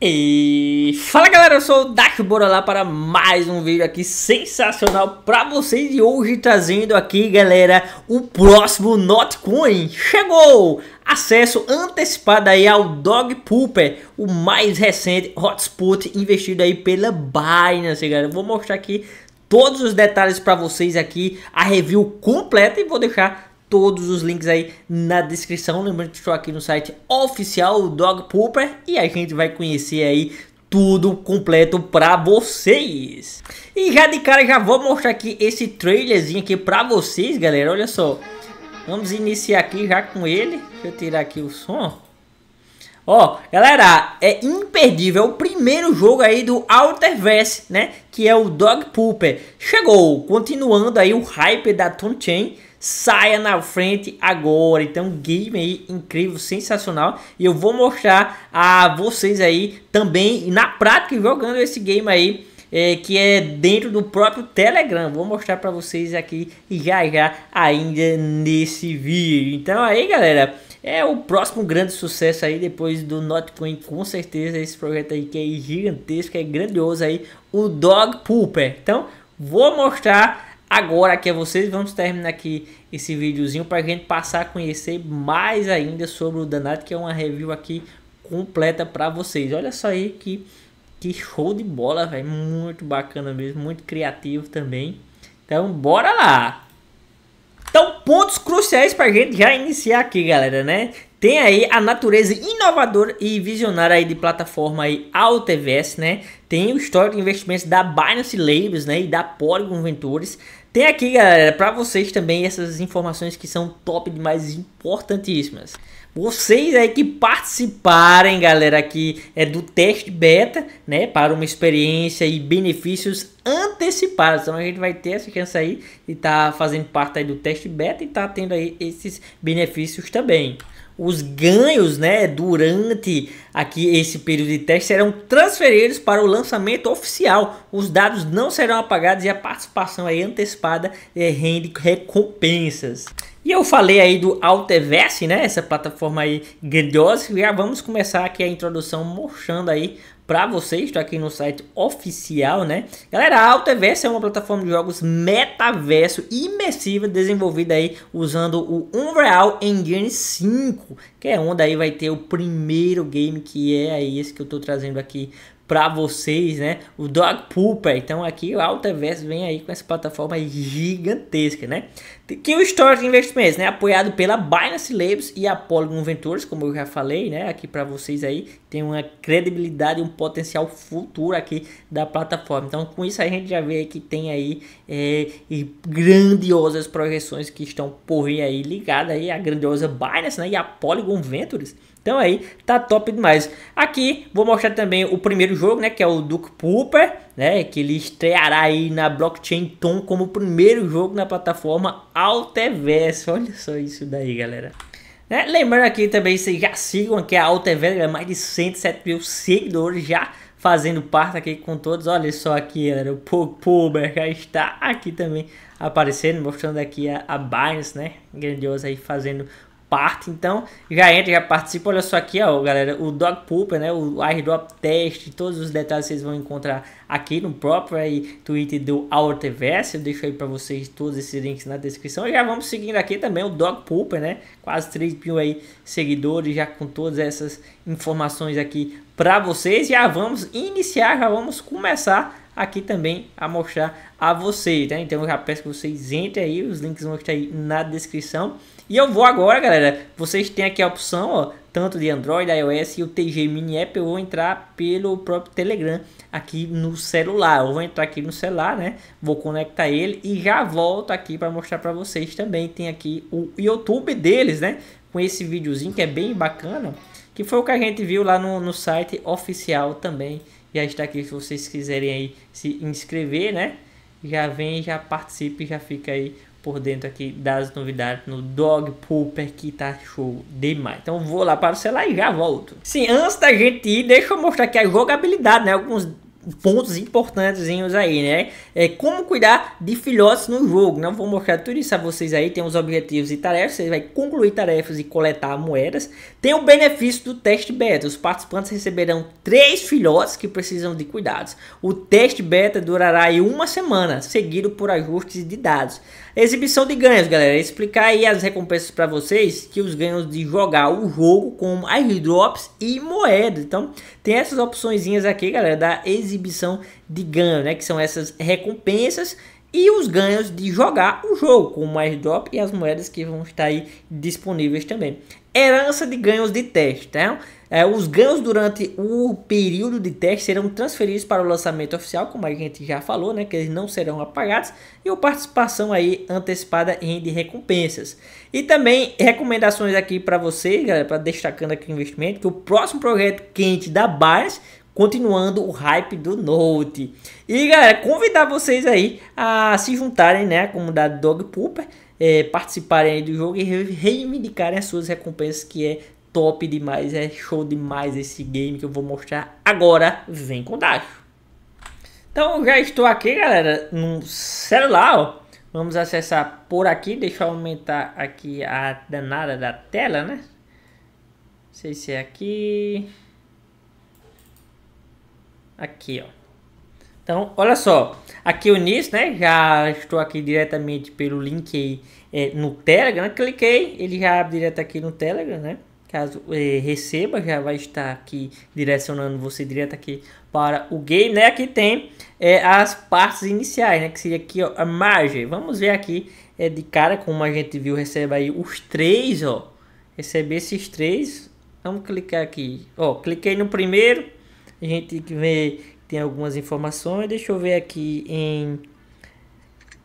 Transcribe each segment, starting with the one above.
E fala galera, eu sou o Bora lá para mais um vídeo aqui sensacional para vocês e hoje trazendo aqui galera o próximo Notcoin chegou! Acesso antecipado aí ao Dog Pooper, o mais recente hotspot investido aí pela Binance galera, vou mostrar aqui todos os detalhes para vocês aqui, a review completa e vou deixar todos os links aí na descrição. Lembrando que estou aqui no site oficial Dog Pooper e a gente vai conhecer aí tudo completo para vocês. E já de cara já vou mostrar aqui esse trailerzinho aqui para vocês, galera. Olha só. Vamos iniciar aqui já com ele. Deixa eu tirar aqui o som. Ó, galera, é imperdível. É o primeiro jogo aí do Vest, né? Que é o Dog Pooper. Chegou, continuando aí o hype da Toon Chain saia na frente agora. Então, game aí incrível, sensacional. E eu vou mostrar a vocês aí também na prática jogando esse game aí. É, que é dentro do próprio Telegram. Vou mostrar para vocês aqui já já ainda nesse vídeo. Então aí galera, é o próximo grande sucesso aí depois do Notcoin com certeza esse projeto aí que é gigantesco, é grandioso aí, o Dog Pooper. Então vou mostrar agora que é vocês. Vamos terminar aqui esse videozinho para a gente passar a conhecer mais ainda sobre o Danato que é uma review aqui completa para vocês. Olha só aí que, que show de bola, velho. Muito bacana mesmo, muito criativo também. Então, bora lá! Então, pontos cruciais para a gente já iniciar aqui, galera, né? tem aí a natureza inovadora e visionária aí de plataforma aí AltVS, né? Tem o histórico de investimentos da Binance Labs, né? E da Polygon Ventures. Tem aqui, galera, para vocês também essas informações que são top demais, importantíssimas. Vocês aí que participarem, galera, aqui é do teste beta, né, para uma experiência e benefícios antecipados. Então a gente vai ter essa chance aí de tá fazendo parte aí do teste beta e tá tendo aí esses benefícios também. Os ganhos, né, durante aqui esse período de teste serão transferidos para o lançamento oficial. Os dados não serão apagados e a participação aí antecipada é, rende recompensas. E eu falei aí do Alteverse, né? Essa plataforma aí grandiosa. Já vamos começar aqui a introdução mostrando aí para vocês. Estou tá aqui no site oficial, né? Galera, a Alteverse é uma plataforma de jogos metaverso imersiva desenvolvida aí usando o Unreal Engine 5, que é onde aí vai ter o primeiro game que é aí esse que eu estou trazendo aqui para vocês, né? O Dog Pooper. Então aqui o Altaverso vem aí com essa plataforma gigantesca, né? Que o Storage Investimentos, né? Apoiado pela Binance Labs e a Polygon Ventures, como eu já falei, né? Aqui para vocês aí tem uma credibilidade um potencial futuro aqui da plataforma. Então com isso a gente já vê que tem aí é, grandiosas projeções que estão por aí ligada aí a grandiosa Binance, né? E a Polygon Ventures então aí tá top demais. Aqui vou mostrar também o primeiro jogo, né, que é o Duke Pooper, né, que ele estreará aí na Blockchain Tom como primeiro jogo na plataforma Alteverse. Olha só isso daí, galera. Né? Lembrando aqui também, vocês já sigam aqui a Alteverse, é mais de 107 mil seguidores já fazendo parte aqui com todos. Olha só aqui, galera, o Pooper já está aqui também aparecendo, mostrando aqui a, a Binance, né? Grandiosa aí fazendo parte. Então, já entra, já participa. Olha só aqui, ó, galera, o Dog Pooper, né? O airdrop test, todos os detalhes vocês vão encontrar aqui no próprio aí, Twitter do AurTVS. Eu deixo aí para vocês todos esses links na descrição. E já vamos seguindo aqui também o Dog Pooper, né? Quase 3 mil aí seguidores, já com todas essas informações aqui para vocês. Já vamos iniciar, já vamos começar aqui também a mostrar a vocês, né? Então eu já peço que vocês entrem aí, os links vão estar aí na descrição. E eu vou agora, galera, vocês têm aqui a opção, ó, tanto de Android, iOS e o TG Mini App, eu vou entrar pelo próprio Telegram aqui no celular. Eu vou entrar aqui no celular, né? Vou conectar ele e já volto aqui para mostrar para vocês também. Tem aqui o YouTube deles, né? Com esse videozinho que é bem bacana, que foi o que a gente viu lá no, no site oficial também já está aqui se vocês quiserem aí se inscrever, né? Já vem, já participe, já fica aí por dentro aqui das novidades no Dog Pooper que tá show demais. Então vou lá para o celular e já volto. Sim, antes da gente ir, deixa eu mostrar aqui a jogabilidade, né? Alguns pontos importantezinhos aí, né? É como cuidar de filhotes no jogo. Não vou mostrar tudo isso a vocês aí. Tem os objetivos e tarefas. Você vai concluir tarefas e coletar moedas. Tem o benefício do teste beta. Os participantes receberão três filhotes que precisam de cuidados. O teste beta durará aí uma semana, seguido por ajustes de dados. Exibição de ganhos, galera. Explicar aí as recompensas para vocês, que os ganhos de jogar o jogo com airdrops e moeda. Então, tem essas opções aqui, galera, da exibição de ganho, né, que são essas recompensas e os ganhos de jogar o jogo, com airdrop e as moedas que vão estar aí disponíveis também. Herança de ganhos de teste, né? É, os ganhos durante o período de teste serão transferidos para o lançamento oficial, como a gente já falou, né, que eles não serão apagados, e a participação aí antecipada em de recompensas. E também recomendações aqui para vocês, galera, para destacando aqui o investimento, que o próximo projeto quente da Binance continuando o hype do Note. E galera, convidar vocês aí a se juntarem, né, à comunidade Dog Pooper, é, participarem aí do jogo e reivindicarem as suas recompensas que é top demais, é show demais esse game que eu vou mostrar agora. Vem com Dacho. Então já estou aqui, galera, no celular, ó. Vamos acessar por aqui, deixa eu aumentar aqui a danada da tela, né? Não sei se é aqui. Aqui, ó. Então, olha só, aqui o início, né? Já estou aqui diretamente pelo link aí, é, no Telegram. Cliquei, ele já abre direto aqui no Telegram, né? caso é, receba, já vai estar aqui direcionando você direto aqui para o game, né? Aqui tem é, as partes iniciais, né? Que seria aqui ó, a margem. Vamos ver aqui é, de cara como a gente viu, recebe aí os três, ó. Receber esses três. Vamos clicar aqui. Ó, cliquei no primeiro. A gente vê tem algumas informações. Deixa eu ver aqui em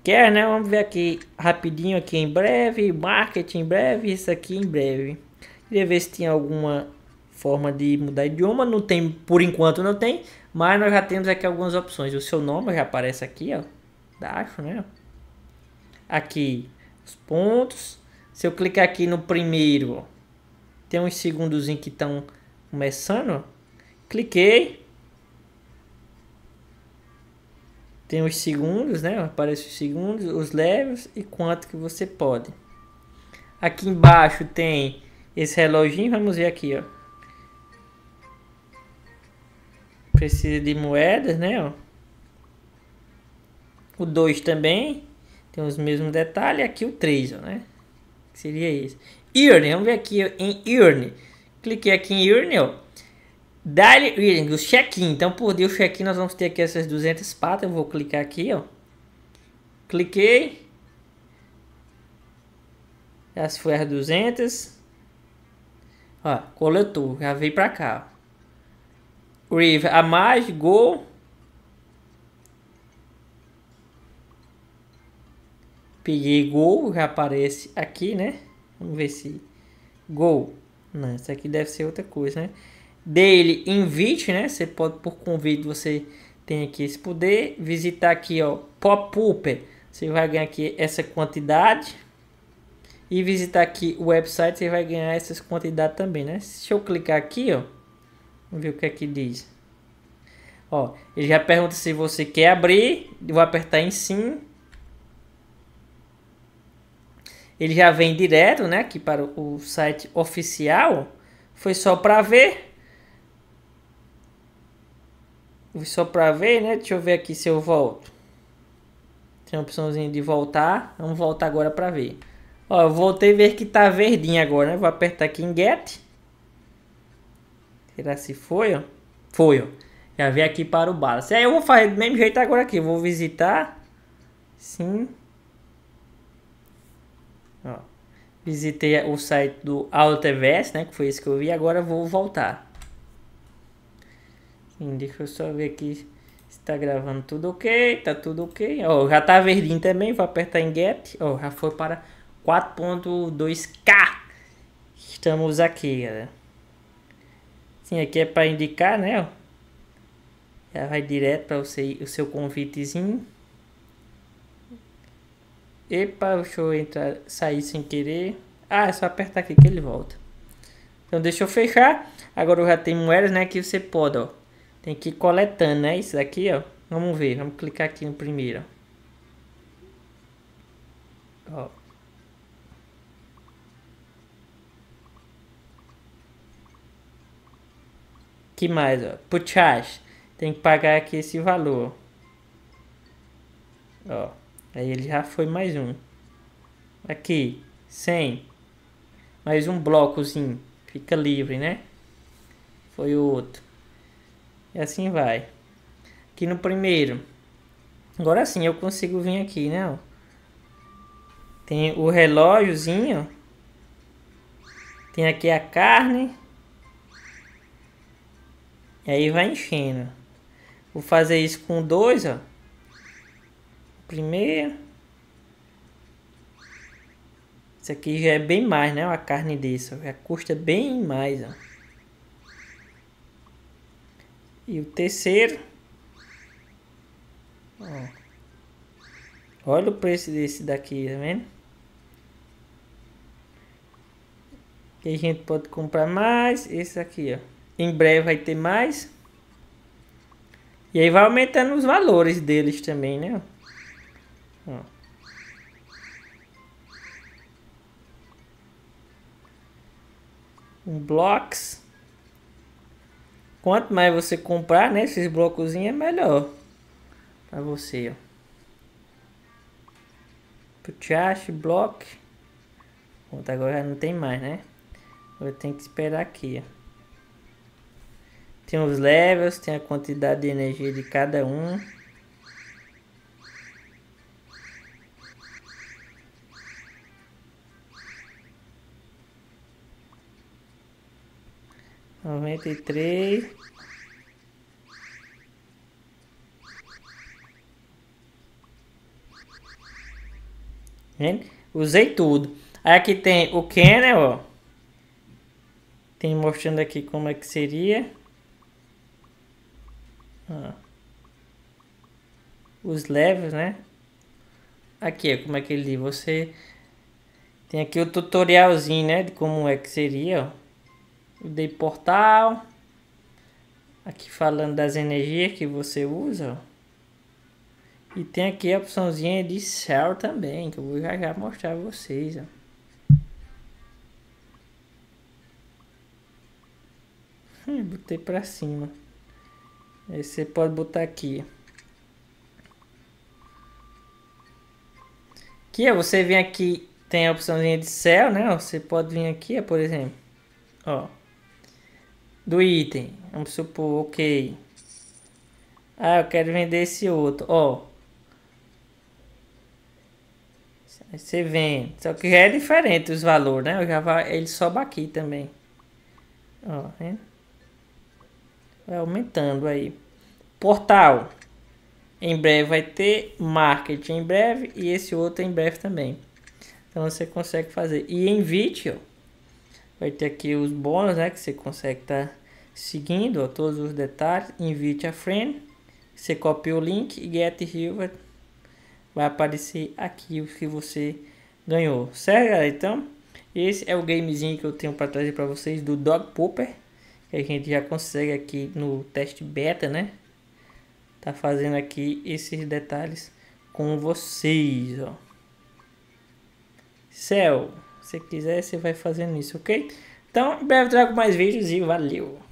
quer, né? Vamos ver aqui rapidinho aqui em breve, marketing em breve, isso aqui em breve. Queria ver se tinha alguma forma de mudar idioma. Não tem, por enquanto não tem, mas nós já temos aqui algumas opções. O seu nome já aparece aqui, ó. Acho, né? Aqui, os pontos. Se eu clicar aqui no primeiro, ó, tem uns segundos que estão começando. Cliquei. Tem os segundos, né? Aparece os segundos, os leves e quanto que você pode. Aqui embaixo tem esse reloginho, vamos ver aqui, ó. Precisa de moedas, né, ó. O 2 também tem os mesmos detalhes. Aqui o 3, né? Que seria isso. Irne vamos ver aqui em Irne Cliquei aqui em Irne ó. Daily Reading, o check-in. Então, por dia o check-in, nós vamos ter aqui essas 200 patas. Eu vou clicar aqui, ó. Cliquei. Essa foi as 200. Ó, coletou, já veio pra cá. River a mais, gol. Peguei gol, já aparece aqui, né? Vamos ver se... Gol. Não, isso aqui deve ser outra coisa, né? Dele, invite, né? Você pode, por convite, você tem aqui esse poder. Visitar aqui, ó, pop-up. Você vai ganhar aqui essa quantidade e visitar aqui o website, você vai ganhar essas quantidades também, né? Se eu clicar aqui, ó, vamos ver o que é que diz. Ó, ele já pergunta se você quer abrir, eu vou apertar em sim. Ele já vem direto, né, aqui para o site oficial. Foi só para ver. Foi só para ver, né? Deixa eu ver aqui se eu volto. Tem uma opçãozinha de voltar. Vamos voltar agora para ver. Ó, eu voltei a ver que tá verdinho agora, né? Vou apertar aqui em Get. Será se foi, ó? Foi, ó. Já veio aqui para o balance. Aí eu vou fazer do mesmo jeito agora aqui. vou visitar. Sim. Ó. Visitei o site do AutoTVS, né? Que foi isso que eu vi. Agora eu vou voltar. Sim, deixa eu só ver aqui se tá gravando tudo ok. Tá tudo ok. Ó, já tá verdinho também. Vou apertar em Get. Ó, já foi para 4.2K. Estamos aqui, galera. Sim, aqui é para indicar, né? Já vai direto para você o seu convitezinho. Epa, deixa eu entrar, sair sem querer. Ah, é só apertar aqui que ele volta. Então deixa eu fechar. Agora eu já tenho moedas, né? Que você pode, ó. Tem que ir coletando, né? Isso daqui, ó. Vamos ver. Vamos clicar aqui no primeiro, ó. que mais? Ó? Puchas. Tem que pagar aqui esse valor. Ó. Aí ele já foi mais um. Aqui. 100. Mais um blocozinho. Fica livre, né? Foi outro. E assim vai. Aqui no primeiro. Agora sim eu consigo vir aqui, né? Tem o relógiozinho. Tem aqui a carne. E aí vai enchendo. Vou fazer isso com dois, ó. Primeiro. Isso aqui já é bem mais, né? Uma carne desse, Já custa bem mais, ó. E o terceiro. Ó. Olha o preço desse daqui, tá vendo? Que a gente pode comprar mais. Esse aqui, ó. Em breve vai ter mais. E aí vai aumentando os valores deles também, né? Ó. Um blocos. Quanto mais você comprar, né? Esses blocozinhos é melhor. Pra você, ó. Putchash, block. Pronto, agora já não tem mais, né? Agora tem que esperar aqui, ó. Tem os levels, tem a quantidade de energia de cada um. Noventa e três. usei tudo. Aqui tem o kernel, Tem mostrando aqui como é que seria. os levels, né? Aqui, é como é que ele diz? Você tem aqui o tutorialzinho, né? De como é que seria, ó. O dei portal. Aqui falando das energias que você usa, ó. E tem aqui a opçãozinha de Cell também, que eu vou já já mostrar a vocês, ó. Hum, botei pra cima. Aí você pode botar aqui, aqui, ó, você vem aqui, tem a opçãozinha de céu, né? Você pode vir aqui, ó, por exemplo, ó, do item, vamos supor, ok. Ah, eu quero vender esse outro, ó. Você vende, só que já é diferente os valores, né? Eu já vai, ele sobe aqui também. Ó, né? Vai aumentando aí. Portal. Em breve vai ter marketing em breve e esse outro em breve também. Então você consegue fazer. E em vídeo vai ter aqui os bônus, né, que você consegue estar tá seguindo ó, todos os detalhes. Invite a friend, você copia o link e get river vai aparecer aqui o que você ganhou. Certo, galera? Então, esse é o gamezinho que eu tenho para trazer para vocês do Dog Popper, que a gente já consegue aqui no teste beta, né? tá fazendo aqui esses detalhes com vocês, ó. Céu, se quiser, você vai fazendo isso, ok? Então, em breve trago mais vídeos e valeu!